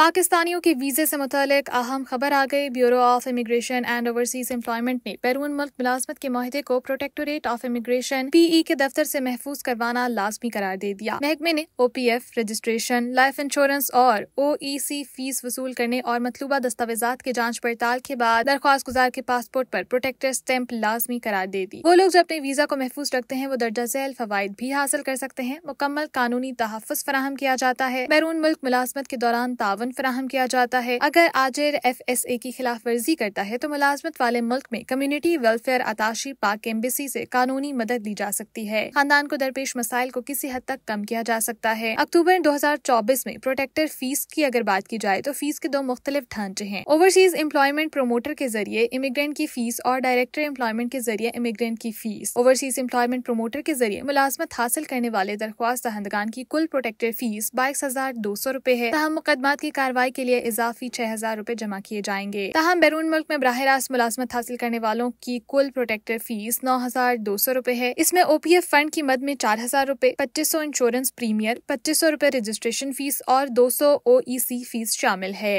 पाकिस्तानियों के वीज़े से मुतलक अहम खबर आ गई bureau of immigration and overseas employment ने बैरून मुल्क मुलाजमत के माहे को प्रोटेक्टोरेट ऑफ इमिग्रेशन ई के दफ्तर से महफूज करवाना लाजमी करार दे दिया महकमे ने O P F registration life insurance और ओ ई सी फीस वसूल करने और मतलूबा दस्तावेजा के जाँच पड़ताल के बाद दरख्वास्त गुजार के पासपोर्ट आरोप प्रोटेक्टर स्टैम्प लाजमी करार दे दी वो लोग जो अपने वीजा को महफूज रखते हैं वो दर्जा झैल फवायद भी हासिल कर सकते हैं मुकम्मल कानूनी तहफ़ फराहम किया जाता है बैरून मुल्क मुलाजमत के दौरान तावन बयान फराहम किया जाता है अगर आजिर एफ एस ए की खिलाफ वर्जी करता है तो मुलाजमत वाले मुल्क में community welfare attache Pak embassy से कानूनी मदद दी जा सकती है खानदान को दरपेश मसाइल को किसी हद तक कम किया जा सकता है अक्टूबर दो हजार चौबीस में प्रोटेक्टर फीस की अगर बात की जाए तो फीस के दो मुख्तलिफ ढांचे हैं ओवरसीज एम्प्लॉयमेंट प्रोमोटर के जरिए इमिग्रेंट की फीस और डायरेक्टर एम्प्लॉयमेंट के जरिए इमिग्रेंट की फीस ओवरसीज एम्प्लॉयमेंट प्रोमोटर के जरिए मुलाजमत हासिल करने वाले दरख्वास्त दहंदगान की कुल प्रोटेक्टर फीस बाईस हजार दो सौ रूपए है तहम मुकदमा की कार्रवाई के लिए इजाफी छह हजार रूपए जमा किए जाएंगे तहम बैरून मुल्क में बरह रास्त मुलाजमत हासिल करने वालों की कुल प्रोटेक्टर फीस नौ हजार दो सौ रूपए है इसमें ओपीएफ फंड की मद में चार हजार रूपए पच्चीस सौ इंश्योरेंस प्रीमियर पच्चीस सौ रूपए रजिस्ट्रेशन फीस और दो सौ ओ ई सी फीस शामिल है